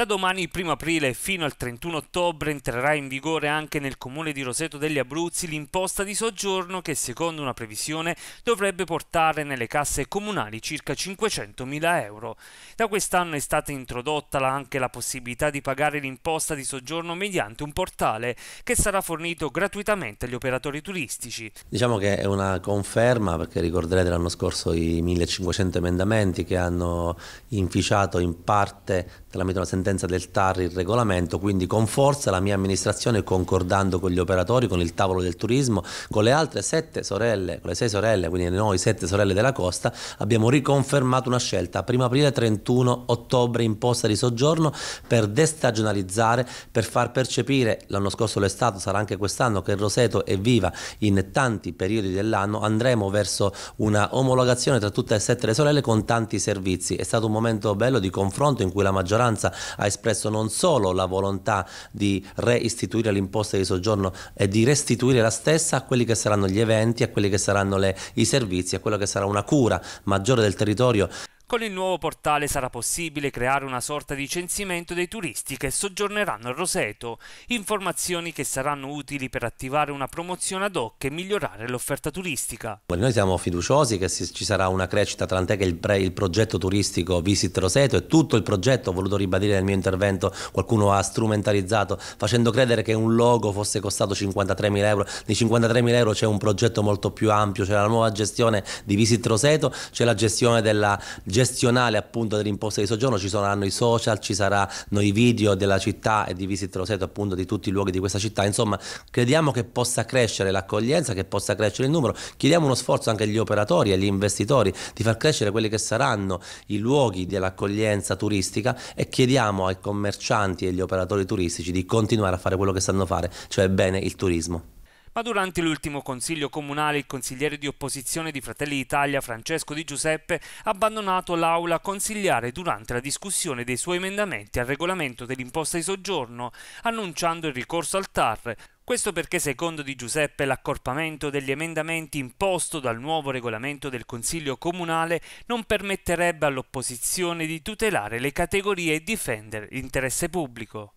Da domani, il 1 aprile fino al 31 ottobre, entrerà in vigore anche nel comune di Roseto degli Abruzzi l'imposta di soggiorno che, secondo una previsione, dovrebbe portare nelle casse comunali circa 500.000 euro. Da quest'anno è stata introdotta anche la possibilità di pagare l'imposta di soggiorno mediante un portale che sarà fornito gratuitamente agli operatori turistici. Diciamo che è una conferma, perché ricorderete l'anno scorso i 1500 emendamenti che hanno inficiato in parte tramite una sentenza sentenza del TAR il regolamento, quindi con forza la mia amministrazione concordando con gli operatori, con il tavolo del turismo, con le altre sette sorelle, con le sei sorelle, quindi noi sette sorelle della costa, abbiamo riconfermato una scelta 1 aprile 31 ottobre imposta di soggiorno per destagionalizzare, per far percepire, l'anno scorso stato, sarà anche quest'anno, che il Roseto è viva in tanti periodi dell'anno, andremo verso una omologazione tra tutte e sette le sorelle con tanti servizi. È stato un momento bello di confronto in cui la maggioranza ha espresso non solo la volontà di reistituire l'imposta di soggiorno e di restituire la stessa a quelli che saranno gli eventi, a quelli che saranno le, i servizi, a quella che sarà una cura maggiore del territorio. Con il nuovo portale sarà possibile creare una sorta di censimento dei turisti che soggiorneranno a Roseto, informazioni che saranno utili per attivare una promozione ad hoc e migliorare l'offerta turistica. Noi siamo fiduciosi che ci sarà una crescita, tant'è che il, pre, il progetto turistico Visit Roseto e tutto il progetto, ho voluto ribadire nel mio intervento, qualcuno ha strumentalizzato facendo credere che un logo fosse costato 53.000 euro. Di 53.000 euro c'è un progetto molto più ampio, c'è la nuova gestione di Visit Roseto, c'è la gestione della gestione gestionale appunto dell'imposta di soggiorno, ci saranno i social, ci saranno i video della città e di Visit Roseto appunto di tutti i luoghi di questa città, insomma crediamo che possa crescere l'accoglienza, che possa crescere il numero, chiediamo uno sforzo anche agli operatori, agli investitori di far crescere quelli che saranno i luoghi dell'accoglienza turistica e chiediamo ai commercianti e agli operatori turistici di continuare a fare quello che sanno fare, cioè bene il turismo. Ma durante l'ultimo consiglio comunale il consigliere di opposizione di Fratelli d'Italia Francesco Di Giuseppe ha abbandonato l'aula consigliare durante la discussione dei suoi emendamenti al regolamento dell'imposta di soggiorno, annunciando il ricorso al TAR, questo perché secondo Di Giuseppe l'accorpamento degli emendamenti imposto dal nuovo regolamento del Consiglio Comunale non permetterebbe all'opposizione di tutelare le categorie e difendere l'interesse pubblico.